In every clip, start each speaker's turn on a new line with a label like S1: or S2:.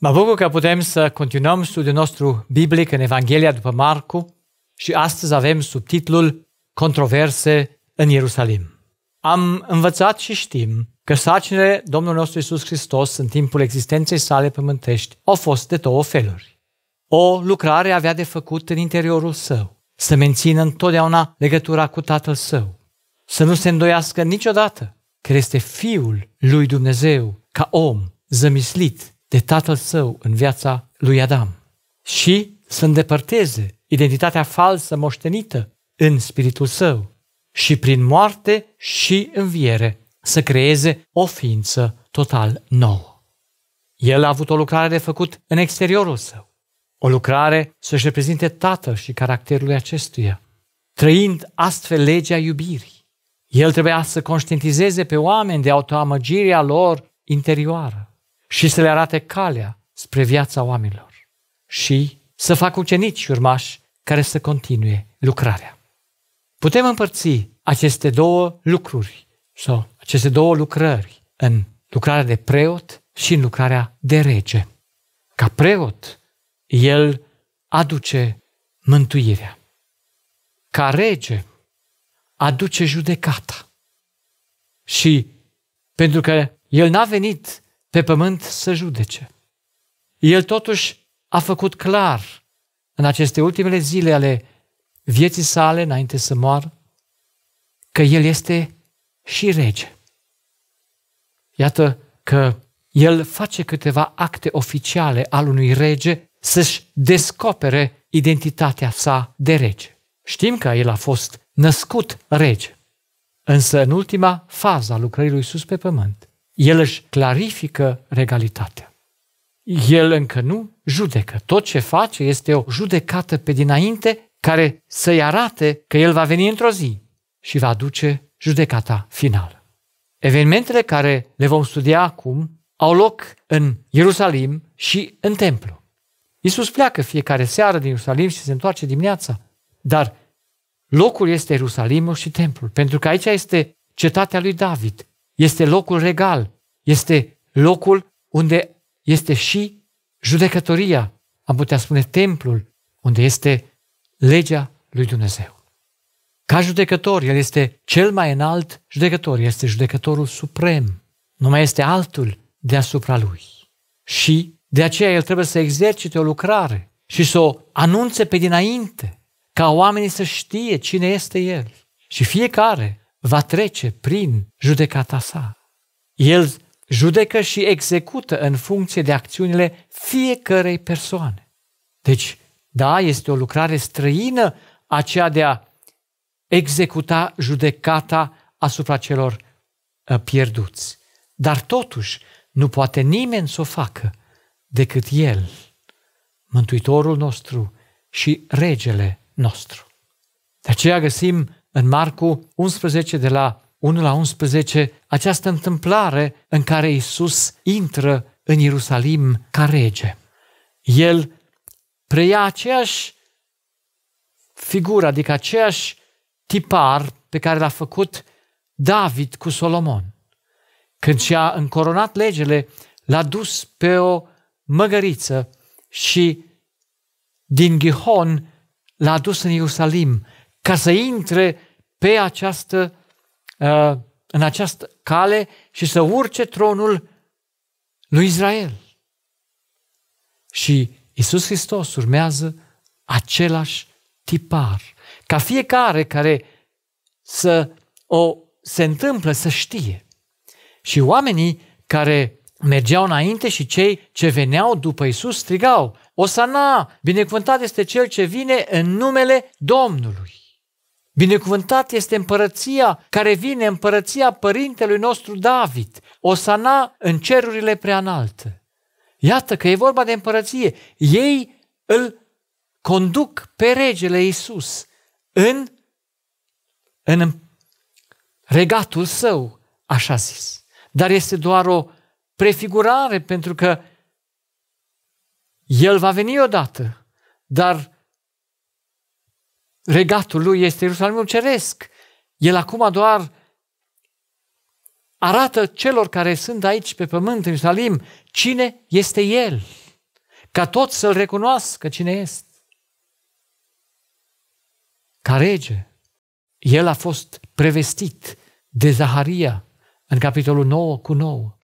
S1: Mă bucur că putem să continuăm studiul nostru biblic în Evanghelia după Marcu și astăzi avem subtitlul Controverse în Ierusalim. Am învățat și știm că sarcinile Domnului nostru Isus Hristos în timpul existenței sale pământești au fost de două feluri. O lucrare avea de făcut în interiorul său, să mențină întotdeauna legătura cu Tatăl său, să nu se îndoiască niciodată că este Fiul lui Dumnezeu ca om zămislit de tatăl său în viața lui Adam și să îndepărteze identitatea falsă moștenită în spiritul său și prin moarte și înviere să creeze o ființă total nouă. El a avut o lucrare de făcut în exteriorul său, o lucrare să-și reprezinte tatăl și caracterul acestuia, trăind astfel legea iubirii. El trebuia să conștientizeze pe oameni de autoamăgirea lor interioară și să le arate calea spre viața oamenilor și să facă ucenici și urmași care să continue lucrarea. Putem împărți aceste două lucruri sau aceste două lucrări în lucrarea de preot și în lucrarea de rege. Ca preot, el aduce mântuirea. Ca rege, aduce judecata. Și pentru că el n-a venit pe pământ să judece. El totuși a făcut clar în aceste ultimele zile ale vieții sale, înainte să moară, că El este și rege. Iată că El face câteva acte oficiale al unui rege să-și descopere identitatea sa de rege. Știm că El a fost născut rege, însă în ultima fază a lucrării lui Iisus pe pământ, el își clarifică regalitatea. El încă nu judecă. Tot ce face este o judecată pe dinainte care să-i arate că el va veni într-o zi și va aduce judecata finală. Evenimentele care le vom studia acum au loc în Ierusalim și în templu. Iisus pleacă fiecare seară din Ierusalim și se întoarce dimineața, dar locul este Ierusalimul și templul, pentru că aici este cetatea lui David, este locul regal, este locul unde este și judecătoria, am putea spune templul, unde este legea lui Dumnezeu. Ca judecător, el este cel mai înalt judecător, este judecătorul suprem. Nu mai este altul deasupra lui. Și de aceea el trebuie să exercite o lucrare și să o anunțe pe dinainte, ca oamenii să știe cine este el. Și fiecare va trece prin judecata sa. El judecă și execută în funcție de acțiunile fiecărei persoane. Deci, da, este o lucrare străină aceea de a executa judecata asupra celor ă, pierduți. Dar totuși, nu poate nimeni să o facă decât El, Mântuitorul nostru și Regele nostru. De aceea găsim în Marcu 11 de la 1 la 11 această întâmplare în care Isus intră în Ierusalim ca rege. El preia aceeași figură, adică aceeași tipar pe care l-a făcut David cu Solomon. Când și-a încoronat legele, l-a dus pe o măgăriță și din Gihon l-a dus în Ierusalim ca să intre pe această, uh, în această cale și să urce tronul lui Israel. Și Isus Hristos urmează același tipar. Ca fiecare care să o se întâmplă să știe. Și oamenii care mergeau înainte și cei ce veneau după Isus strigau, Osana, binecuvântat este cel ce vine în numele Domnului. Binecuvântat este împărăția care vine, împărăția părintelui nostru David, Osana în cerurile preanalte. Iată că e vorba de împărăție. Ei îl conduc pe regele Isus în, în regatul său, așa zis. Dar este doar o prefigurare pentru că el va veni odată, dar regatul lui este Ierusalimul Ceresc. El acum doar arată celor care sunt aici pe pământ în Ierusalim cine este El, ca toți să-L recunoască cine este. Ca rege, el a fost prevestit de Zaharia în capitolul 9 cu 9.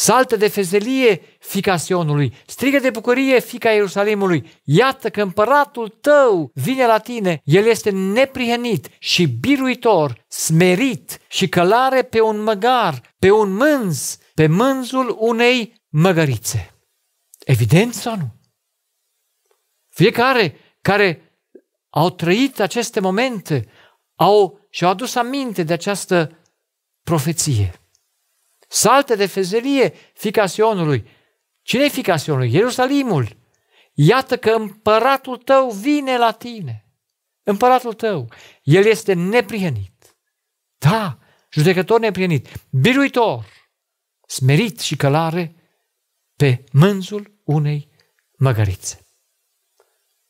S1: Saltă de fezelie, fica Sionului, strigă de bucurie, fica Ierusalimului. Iată că împăratul tău vine la tine, el este neprihenit și biruitor, smerit și călare pe un măgar, pe un mânz, pe mânzul unei măgărițe. Evident sau nu? Fiecare care au trăit aceste momente au, și-au adus aminte de această profeție. Saltă de fezelie fica Sionului. cine e fica Sionului? Ierusalimul. Iată că împăratul tău vine la tine. Împăratul tău. El este neprienit. Da, judecător neprienit, biruitor, smerit și călare pe mânzul unei măgărițe.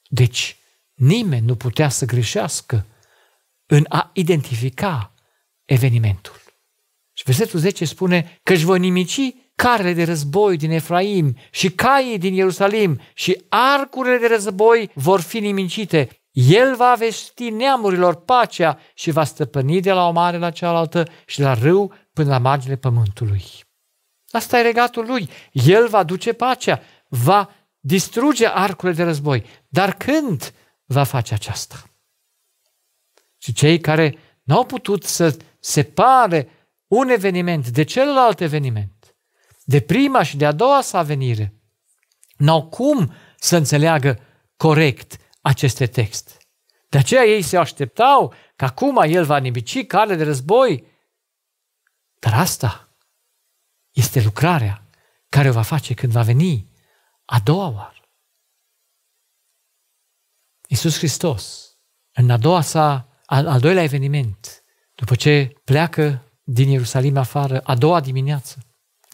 S1: Deci, nimeni nu putea să greșească în a identifica evenimentul. Și versetul 10 spune că își voi nimici carele de război din Efraim și caii din Ierusalim și arcurile de război vor fi nimicite. El va vesti neamurilor pacea și va stăpâni de la o mare la cealaltă și de la râu până la marginile pământului. Asta e regatul lui. El va duce pacea, va distruge arcurile de război. Dar când va face aceasta? Și cei care n-au putut să separe un eveniment de celălalt eveniment, de prima și de a doua sa venire, n-au cum să înțeleagă corect aceste texte. De aceea ei se așteptau că acum el va nimici cale de război. Dar asta este lucrarea care o va face când va veni a doua oară. Iisus Hristos, în a doua sa, al, al doilea eveniment, după ce pleacă din Ierusalim afară, a doua dimineață,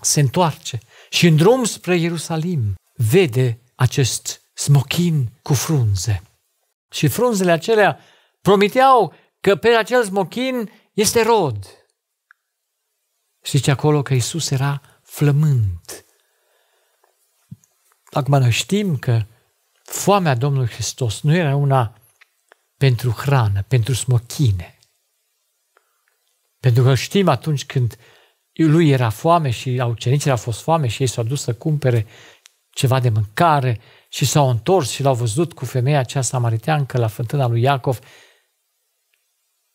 S1: se întoarce și în drum spre Ierusalim vede acest smochin cu frunze. Și frunzele acelea promiteau că pe acel smochin este rod. și zice acolo că Isus era flământ. Acum noi știm că foamea Domnului Hristos nu era una pentru hrană, pentru smochine, pentru că știm atunci când lui era foame și la ucenicii a fost foame și ei s-au dus să cumpere ceva de mâncare și s-au întors și l-au văzut cu femeia aceea samariteancă la fântâna lui Iacov.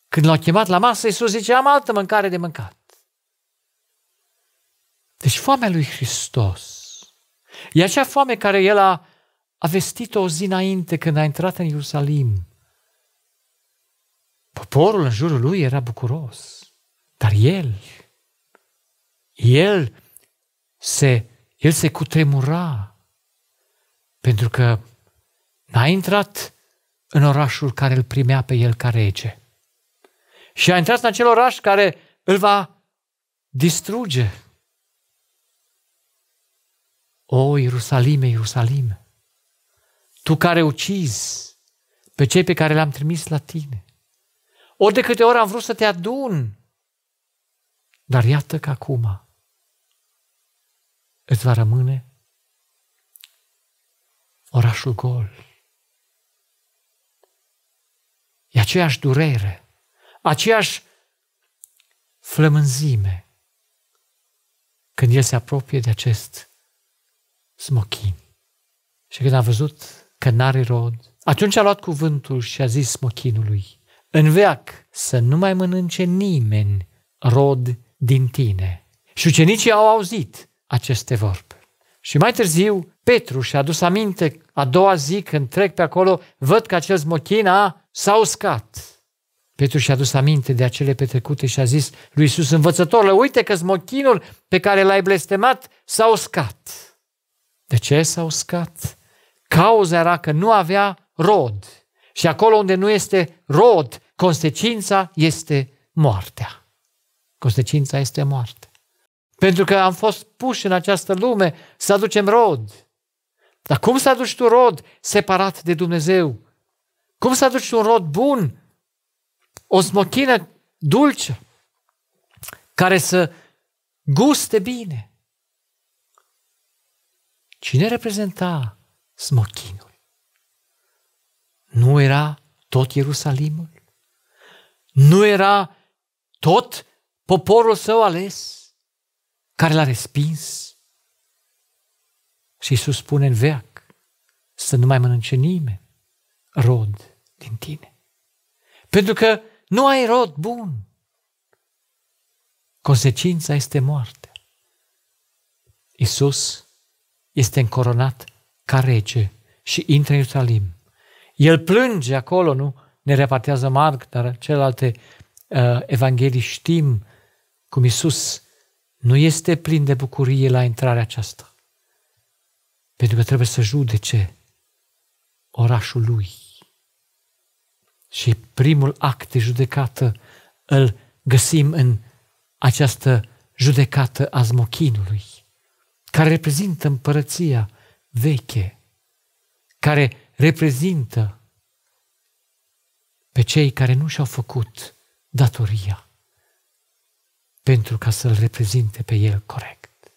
S1: Când l-au chemat la masă, Iisus zice, am altă mâncare de mâncat. Deci foamea lui Hristos e acea foame care el a, a vestit-o o zi înainte când a intrat în Ierusalim. Poporul în jurul lui era bucuros. Dar el, el se, el se cutremura pentru că n-a intrat în orașul care îl primea pe el ca rege. Și a intrat în acel oraș care îl va distruge. O, Ierusalime, Ierusalime, tu care ucizi pe cei pe care le-am trimis la tine. Ori de câte ori am vrut să te adun dar iată că acum îți va rămâne orașul gol. E aceeași durere, aceeași flămânzime când el se apropie de acest smochin. Și când a văzut că n-are rod, atunci a luat cuvântul și a zis smochinului, în veac să nu mai mănânce nimeni rod din tine. Și ucenicii au auzit aceste vorbe. Și mai târziu, Petru și-a dus aminte, a doua zi când trec pe acolo, văd că acel smochin a, s-a uscat. Petru și-a dus aminte de acele petrecute și a zis lui Iisus, învățător, uite că smochinul pe care l-ai blestemat s-a uscat. De ce s-a uscat? Cauza era că nu avea rod. Și acolo unde nu este rod, consecința este moartea. Consecința este moarte. Pentru că am fost puși în această lume să aducem rod. Dar cum să aduci tu rod separat de Dumnezeu? Cum să aduci un rod bun? O smochină dulce care să guste bine. Cine reprezenta smochinul? Nu era tot Ierusalimul? Nu era tot poporul său ales, care l-a respins. Și Iisus spune în veac să nu mai mănânce nimeni rod din tine. Pentru că nu ai rod bun. Consecința este moarte. Isus este încoronat ca rece și intră în Ierusalim. El plânge acolo, nu? Ne repartează Marc, dar celelalte uh, evanghelii știm cum Isus nu este plin de bucurie la intrarea aceasta, pentru că trebuie să judece orașul lui. Și primul act de judecată îl găsim în această judecată a zmochinului, care reprezintă împărăția veche, care reprezintă pe cei care nu și-au făcut datoria pentru ca să-L reprezinte pe El corect.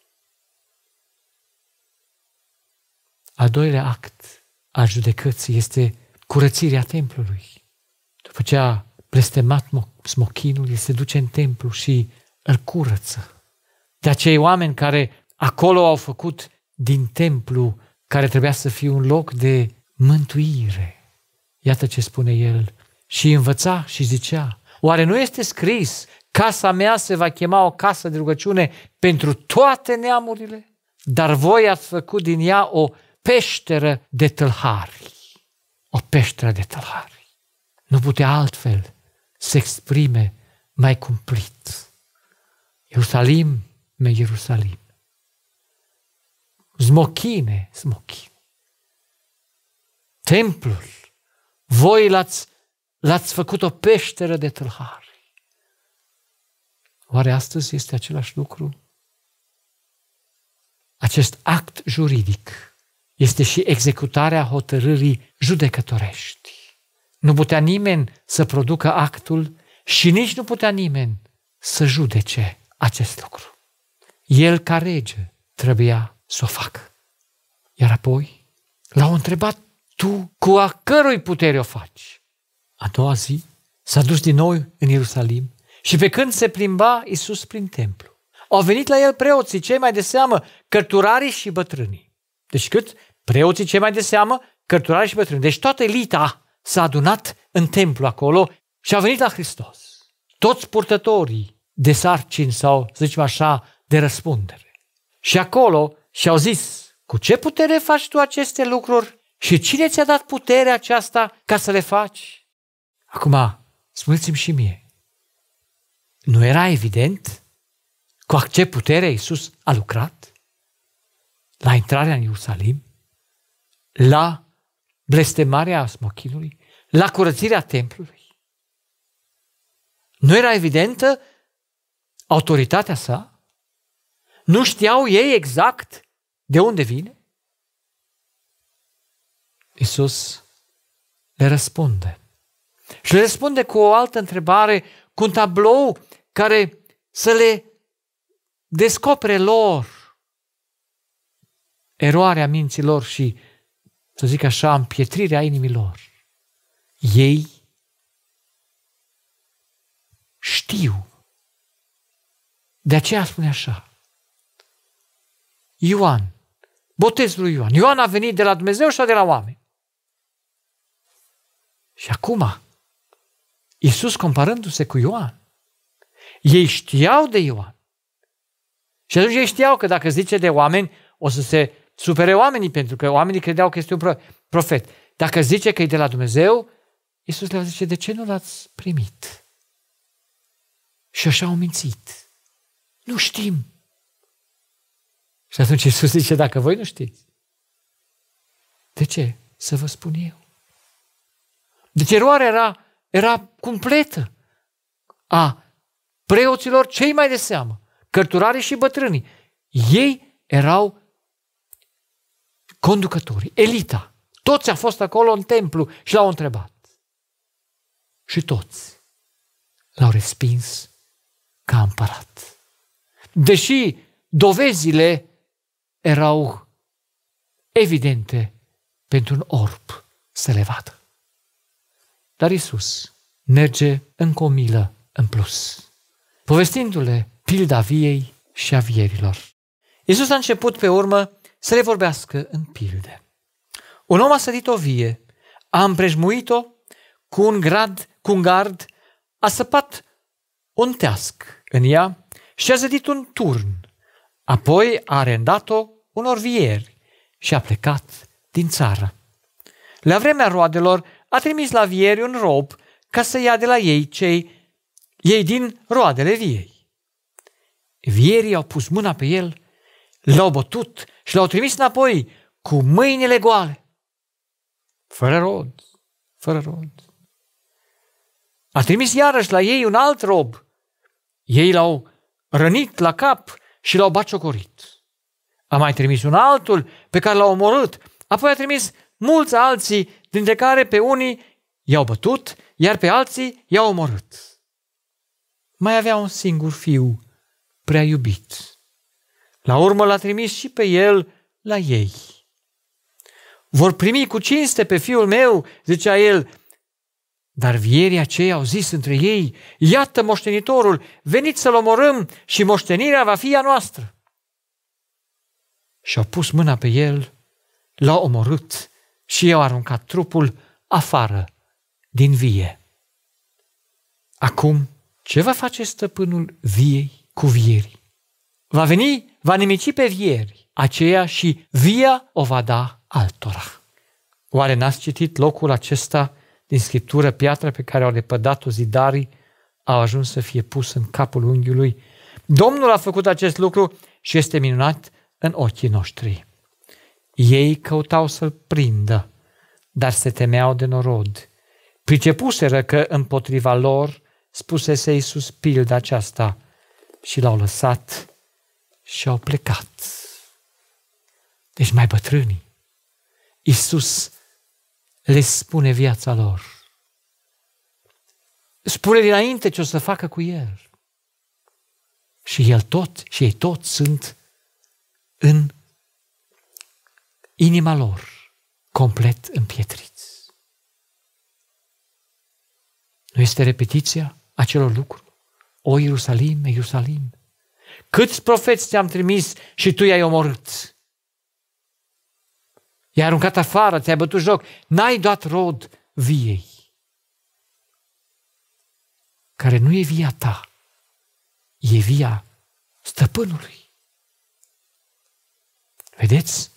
S1: Al doilea act al judecății este curățirea templului. După ce a blestemat smochinul, el se duce în templu și îl curăță. De acei oameni care acolo au făcut din templu, care trebuia să fie un loc de mântuire. Iată ce spune el. Și învăța și zicea, oare nu este scris Casa mea se va chema o casă de rugăciune pentru toate neamurile, dar voi ați făcut din ea o peșteră de tâlhari. O peșteră de tâlhari. Nu putea altfel să exprime mai cumplit. Ierusalim, me Ierusalim. Zmochine, smochine. Templul, voi l-ați, l-ați făcut o peșteră de tâlhar. Oare astăzi este același lucru? Acest act juridic este și executarea hotărârii judecătorești. Nu putea nimeni să producă actul și nici nu putea nimeni să judece acest lucru. El, ca rege, trebuia să o facă. Iar apoi l-au întrebat, tu cu a cărui putere o faci? A doua zi s-a dus din nou în Ierusalim și pe când se plimba Isus prin templu, au venit la el preoții, cei mai de seamă, cărturarii și bătrânii. Deci cât? Preoții cei mai de seamă, cărturarii și bătrânii. Deci toată elita s-a adunat în templu acolo și a venit la Hristos. Toți purtătorii de sarcini sau, să zicem așa, de răspundere. Și acolo și-au zis, cu ce putere faci tu aceste lucruri și cine ți-a dat puterea aceasta ca să le faci? Acum, spuneți-mi și mie, nu era evident cu ce putere Iisus a lucrat la intrarea în Ierusalim, la blestemarea smochinului, la curățirea templului? Nu era evidentă autoritatea sa? Nu știau ei exact de unde vine? Isus le răspunde. Și le răspunde cu o altă întrebare cu un tablou care să le descopere lor eroarea minților și, să zic așa, împietrirea inimilor. Ei știu. De aceea spune așa. Ioan, botezul lui Ioan. Ioan a venit de la Dumnezeu sau de la oameni? Și acum, Iisus comparându-se cu Ioan. Ei știau de Ioan. Și atunci ei știau că dacă zice de oameni, o să se supere oamenii, pentru că oamenii credeau că este un profet. Dacă zice că e de la Dumnezeu, Iisus le a zice, de ce nu l-ați primit? Și așa au mințit. Nu știm. Și atunci Iisus zice, dacă voi nu știți, de ce? Să vă spun eu. Deci eroarea era era completă a preoților cei mai de seamă, cărturarii și bătrânii. Ei erau conducătorii, elita. Toți au fost acolo în templu și l-au întrebat. Și toți l-au respins ca împărat. Deși dovezile erau evidente pentru un orb să le vadă. Dar Isus merge încă o milă în plus, povestindu-le pilda viei și a vierilor. Isus a început pe urmă să le vorbească în pilde. Un om a sădit o vie, a împrejmuit-o cu un grad, cu un gard, a săpat un teasc în ea și a zădit un turn. Apoi a arendat-o unor vieri și a plecat din țară. La vremea roadelor a trimis la vieri un rob ca să ia de la ei cei ei din roadele viei. Vierii au pus mâna pe el, l-au bătut și l-au trimis înapoi cu mâinile goale. Fără rod, fără rod. A trimis iarăși la ei un alt rob. Ei l-au rănit la cap și l-au baciocorit. A mai trimis un altul pe care l-au omorât. Apoi a trimis mulți alții dintre care pe unii i-au bătut, iar pe alții i-au omorât. Mai avea un singur fiu, prea iubit. La urmă l-a trimis și pe el la ei. Vor primi cu cinste pe fiul meu, zicea el, dar vierii aceia au zis între ei, iată moștenitorul, veniți să-l omorâm și moștenirea va fi a noastră. Și-au pus mâna pe el, l-au omorât și eu aruncat trupul afară, din vie. Acum, ce va face stăpânul viei cu vierii? Va veni, va nimici pe vieri, aceea și via o va da altora. Oare n-ați citit locul acesta din scriptură, piatra pe care au lepădat-o zidarii a ajuns să fie pus în capul unghiului? Domnul a făcut acest lucru și este minunat în ochii noștri. Ei căutau să-l prindă, dar se temeau de norod. Pricepuseră că împotriva lor spusese Iisus pilda aceasta și l-au lăsat și au plecat. Deci mai bătrânii, Iisus le spune viața lor. Spune dinainte ce o să facă cu el. Și el tot, și ei tot sunt în inima lor complet împietriți. Nu este repetiția acelor lucruri? O Ierusalim, Ierusalim, câți profeți ți-am trimis și tu i-ai omorât? I-ai aruncat afară, ți-ai bătut joc, n-ai dat rod viei, care nu e via ta, e via stăpânului. Vedeți?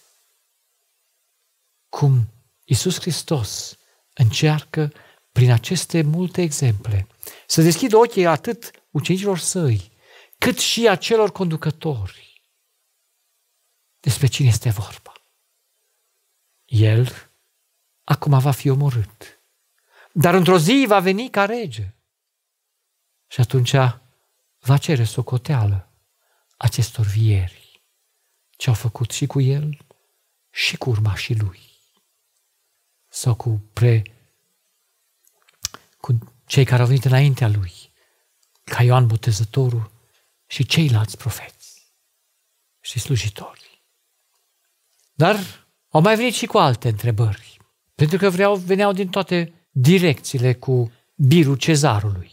S1: cum Isus Hristos încearcă, prin aceste multe exemple, să deschidă ochii atât ucenicilor săi, cât și a celor conducători. Despre cine este vorba? El acum va fi omorât, dar într-o zi va veni ca rege. Și atunci va cere socoteală acestor vieri ce au făcut și cu el și cu urmașii lui sau cu, pre, cu cei care au venit înaintea lui, ca Ioan Botezătorul și ceilalți profeți și slujitori. Dar au mai venit și cu alte întrebări, pentru că vreau, veneau din toate direcțiile cu birul cezarului.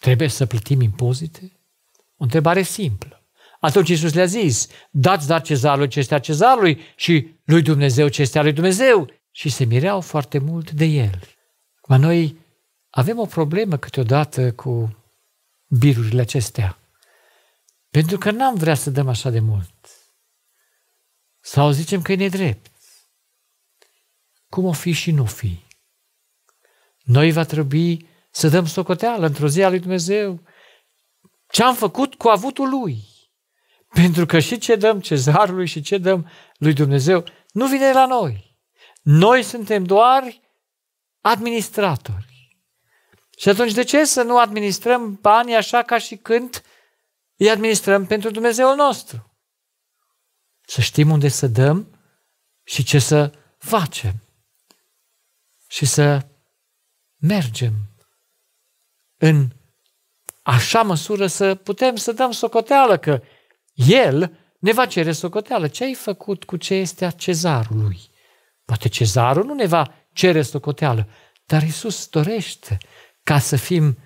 S1: Trebuie să plătim impozite? O întrebare simplă. Atunci Iisus le-a zis, dați dar cezarului ce este a cezarului și lui Dumnezeu ce este a lui Dumnezeu și se mireau foarte mult de el. Ma noi avem o problemă câteodată cu birurile acestea, pentru că n-am vrea să dăm așa de mult. Sau zicem că e nedrept. Cum o fi și nu fi? Noi va trebui să dăm socoteală într-o zi a lui Dumnezeu ce am făcut cu avutul lui. Pentru că și ce dăm cezarului și ce dăm lui Dumnezeu nu vine la noi. Noi suntem doar administratori. Și atunci de ce să nu administrăm banii așa ca și când îi administrăm pentru Dumnezeul nostru? Să știm unde să dăm și ce să facem. Și să mergem în așa măsură să putem să dăm socoteală că El ne va cere socoteală. Ce ai făcut cu ce este a cezarului? Poate cezarul nu ne va cere socoteală, dar Isus dorește ca să fim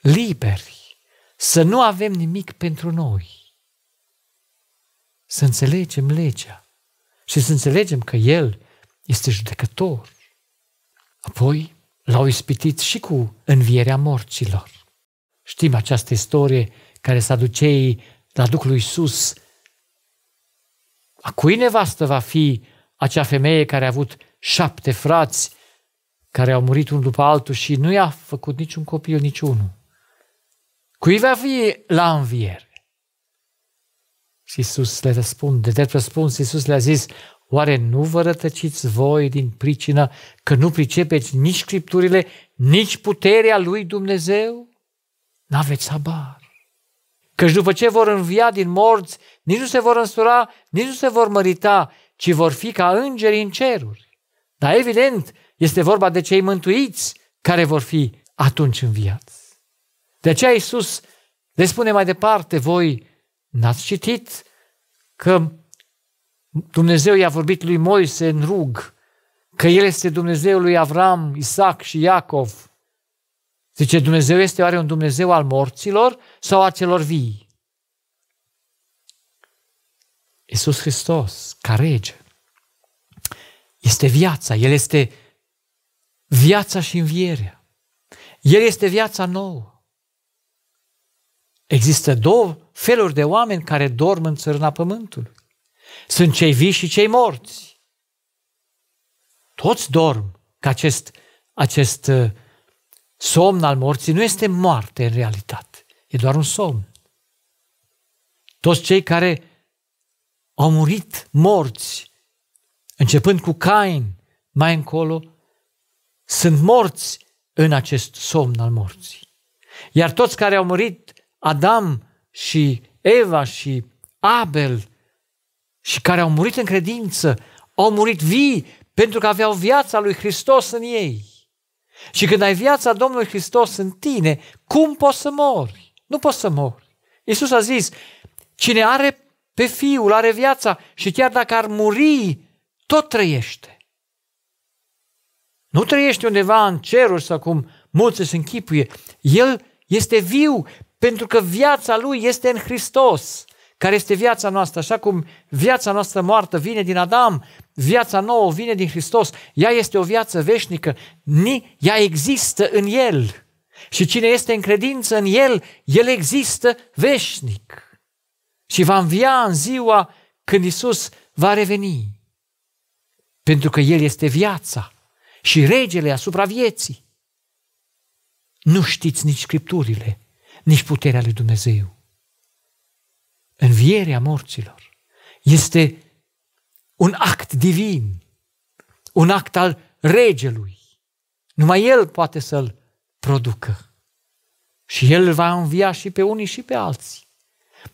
S1: liberi, să nu avem nimic pentru noi. Să înțelegem legea și să înțelegem că El este judecător. Apoi l-au ispitit și cu învierea morților. Știm această istorie care s-a saduceii la Duhul lui Iisus. A cui nevastă va fi acea femeie care a avut șapte frați care au murit unul după altul și nu i-a făcut niciun copil, niciunul. Cui va fi la înviere? Și Iisus le răspunde, de răspuns Iisus le-a zis, oare nu vă rătăciți voi din pricină că nu pricepeți nici scripturile, nici puterea lui Dumnezeu? N-aveți habar. Căci după ce vor învia din morți, nici nu se vor însura, nici nu se vor mărita, ci vor fi ca îngeri în ceruri. Dar evident, este vorba de cei mântuiți care vor fi atunci înviați. De aceea Iisus le spune mai departe, voi n-ați citit că Dumnezeu i-a vorbit lui Moise în rug, că El este Dumnezeul lui Avram, Isaac și Iacov. Zice, Dumnezeu este oare un Dumnezeu al morților sau a celor vii? Isus Hristos, ca rege, este viața, El este viața și învierea. El este viața nouă. Există două feluri de oameni care dorm în țărâna pământului. Sunt cei vii și cei morți. Toți dorm că acest, acest uh, somn al morții nu este moarte în realitate, e doar un somn. Toți cei care au murit morți, începând cu Cain, mai încolo, sunt morți în acest somn al morții. Iar toți care au murit, Adam și Eva și Abel, și care au murit în credință, au murit vii pentru că aveau viața lui Hristos în ei. Și când ai viața Domnului Hristos în tine, cum poți să mori? Nu poți să mori. Iisus a zis, cine are pe Fiul, are viața și chiar dacă ar muri, tot trăiește. Nu trăiește undeva în ceruri sau cum mulți se închipuie. El este viu pentru că viața lui este în Hristos, care este viața noastră. Așa cum viața noastră moartă vine din Adam, viața nouă vine din Hristos. Ea este o viață veșnică, Ni, ea există în El. Și cine este în credință în El, El există veșnic și va învia în ziua când Isus va reveni. Pentru că El este viața și regele asupra vieții. Nu știți nici scripturile, nici puterea lui Dumnezeu. Învierea morților este un act divin, un act al regelui. Numai el poate să-l producă. Și el va învia și pe unii și pe alții.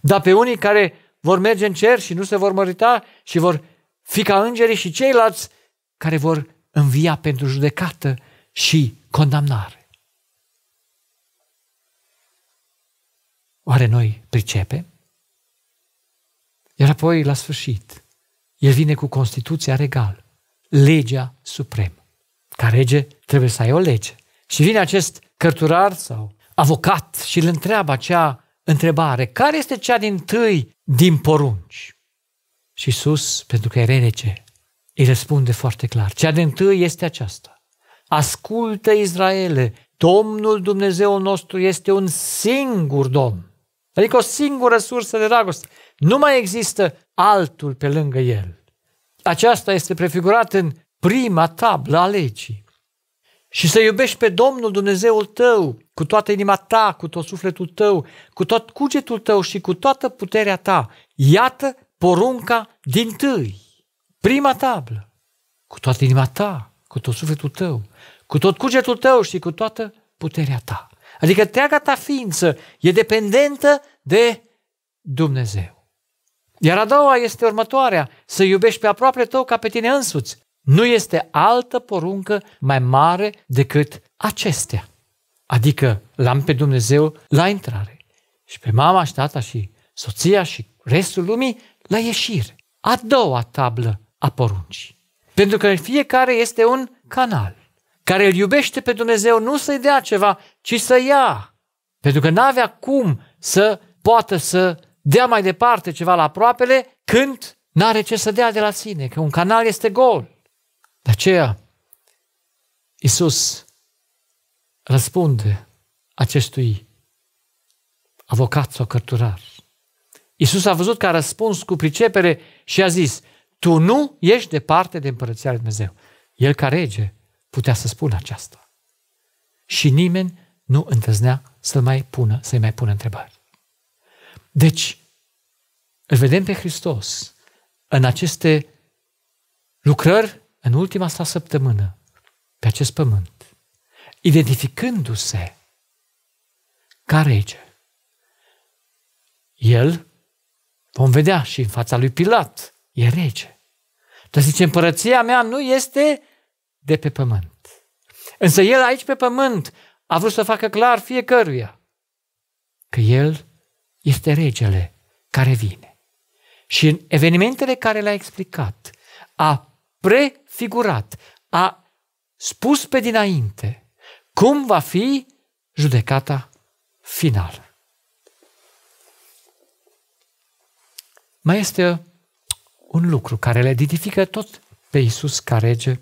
S1: Dar pe unii care vor merge în cer și nu se vor mărita și vor fi ca îngerii și ceilalți care vor învia pentru judecată și condamnare. Oare noi pricepe? Iar apoi, la sfârșit, el vine cu Constituția regală, legea supremă. Ca rege trebuie să ai o lege. Și vine acest cărturar sau avocat și îl întreabă acea întrebare, care este cea din tâi din porunci? Și sus, pentru că e renece, îi răspunde foarte clar. Cea din tâi este aceasta. Ascultă, Israele, Domnul Dumnezeu nostru este un singur Domn. Adică o singură sursă de dragoste. Nu mai există altul pe lângă El. Aceasta este prefigurat în prima tablă a legii. Și să iubești pe Domnul Dumnezeul tău cu toată inima ta, cu tot sufletul tău, cu tot cugetul tău și cu toată puterea ta. Iată porunca din tâi, prima tablă, cu toată inima ta, cu tot sufletul tău, cu tot cugetul tău și cu toată puterea ta. Adică teaga ta ființă e dependentă de Dumnezeu. Iar a doua este următoarea, să iubești pe aproape tău ca pe tine însuți. Nu este altă poruncă mai mare decât acestea. Adică l-am pe Dumnezeu la intrare și pe mama și tata și soția și restul lumii la ieșire. A doua tablă a poruncii. Pentru că în fiecare este un canal care îl iubește pe Dumnezeu nu să-i dea ceva, ci să ia. Pentru că n-avea cum să poată să dea mai departe ceva la aproapele când n-are ce să dea de la sine, că un canal este gol. De aceea, Isus răspunde acestui avocat sau cărturar. Iisus a văzut că a răspuns cu pricepere și a zis, tu nu ești departe de Împărăția Lui Dumnezeu. El ca rege putea să spună aceasta. Și nimeni nu întâznea să mai pună, să-i mai pună întrebări. Deci, îl vedem pe Hristos în aceste lucrări în ultima sa săptămână pe acest pământ identificându-se ca rege. El, vom vedea și în fața lui Pilat, e rege. Dar zice, împărăția mea nu este de pe pământ. Însă el aici pe pământ a vrut să facă clar fiecăruia că el este regele care vine. Și în evenimentele care le-a explicat, a prefigurat, a spus pe dinainte cum va fi judecata finală. Mai este un lucru care le identifică tot pe Iisus ca rege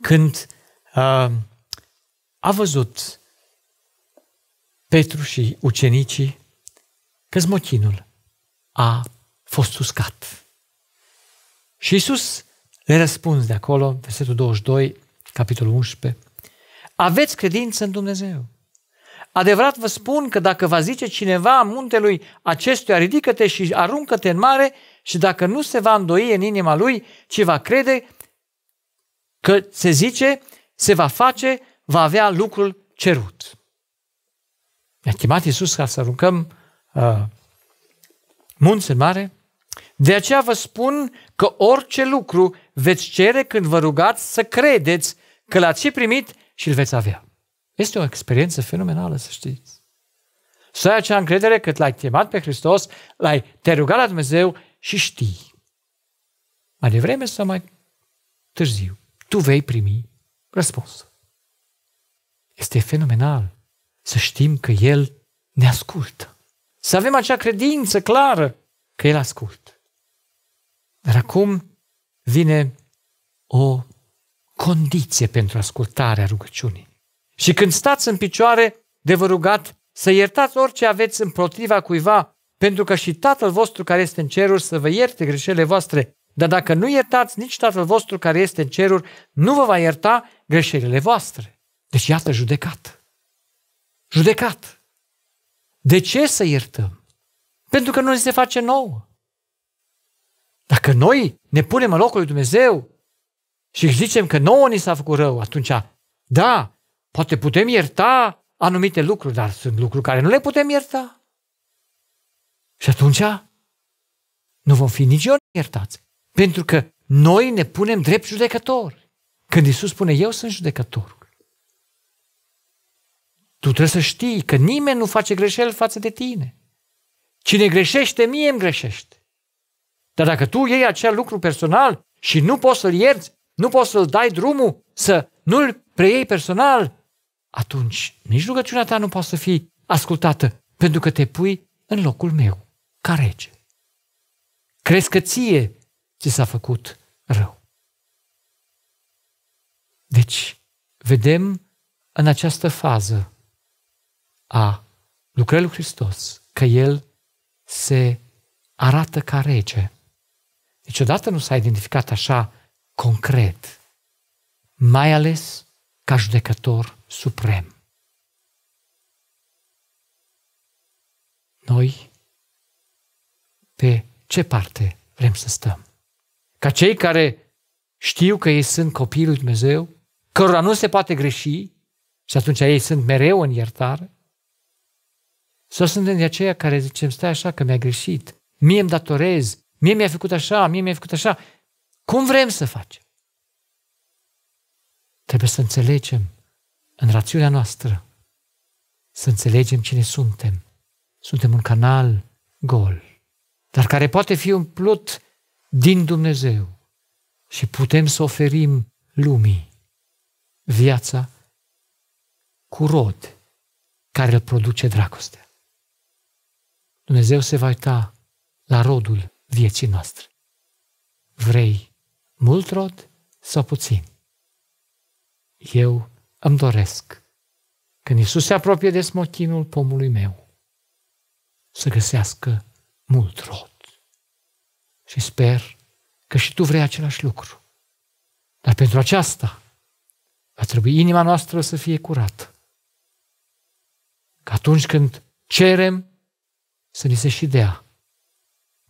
S1: când uh, a văzut Petru și ucenicii că zmochinul a fost uscat. Și Iisus le răspunde acolo, versetul 22, capitolul 11, aveți credință în Dumnezeu. Adevărat vă spun că dacă va zice cineva muntelui acestuia, ridică-te și aruncă-te în mare și dacă nu se va îndoi în inima lui, ci va crede că se zice, se va face, va avea lucrul cerut. Ne-a chemat Iisus ca să aruncăm uh, munți în mare. De aceea vă spun că orice lucru veți cere când vă rugați să credeți că l-ați și primit și îl veți avea. Este o experiență fenomenală, să știți. Să ai acea încredere că l-ai chemat pe Hristos, l-ai te rugat la Dumnezeu și știi. Mai devreme sau mai târziu, tu vei primi răspuns. Este fenomenal să știm că El ne ascultă. Să avem acea credință clară că El ascultă. Dar acum vine o condiție pentru ascultarea rugăciunii. Și când stați în picioare, de vă rugat să iertați orice aveți împotriva cuiva, pentru că și Tatăl vostru care este în ceruri să vă ierte greșelile voastre. Dar dacă nu iertați, nici Tatăl vostru care este în ceruri nu vă va ierta greșelile voastre. Deci iată judecat. Judecat. De ce să iertăm? Pentru că nu ni se face nouă. Dacă noi ne punem în locul lui Dumnezeu și zicem că nouă ni s-a făcut rău, atunci, da, poate putem ierta anumite lucruri, dar sunt lucruri care nu le putem ierta. Și atunci nu vom fi eu iertați. Pentru că noi ne punem drept judecători. Când Isus spune, eu sunt judecătorul. Tu trebuie să știi că nimeni nu face greșeli față de tine. Cine greșește, mie îmi greșește. Dar dacă tu iei acel lucru personal și nu poți să-l ierți, nu poți să-l dai drumul, să nu-l preiei personal, atunci nici rugăciunea ta nu poate să fie ascultată, pentru că te pui în locul meu, ca rege. Crezi că ție ți s-a făcut rău. Deci, vedem în această fază a lucrării lui Hristos că El se arată ca rege. Niciodată nu s-a identificat așa concret, mai ales ca judecător suprem. Noi pe ce parte vrem să stăm? Ca cei care știu că ei sunt copiii lui Dumnezeu, cărora nu se poate greși și atunci ei sunt mereu în iertare? Sau suntem de aceia care zicem, stai așa că mi-a greșit, mie îmi datorez, mie mi-a făcut așa, mie mi-a făcut așa cum vrem să facem? Trebuie să înțelegem în rațiunea noastră, să înțelegem cine suntem. Suntem un canal gol, dar care poate fi umplut din Dumnezeu și putem să oferim lumii viața cu rod care îl produce dragostea. Dumnezeu se va uita la rodul vieții noastre. Vrei mult rod sau puțin. Eu îmi doresc, când Isus se apropie de smochinul pomului meu, să găsească mult rod. Și sper că și tu vrei același lucru. Dar pentru aceasta va trebui inima noastră să fie curată. Că atunci când cerem, să ni se și dea,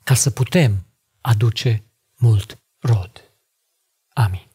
S1: ca să putem aduce mult rod. 아멘.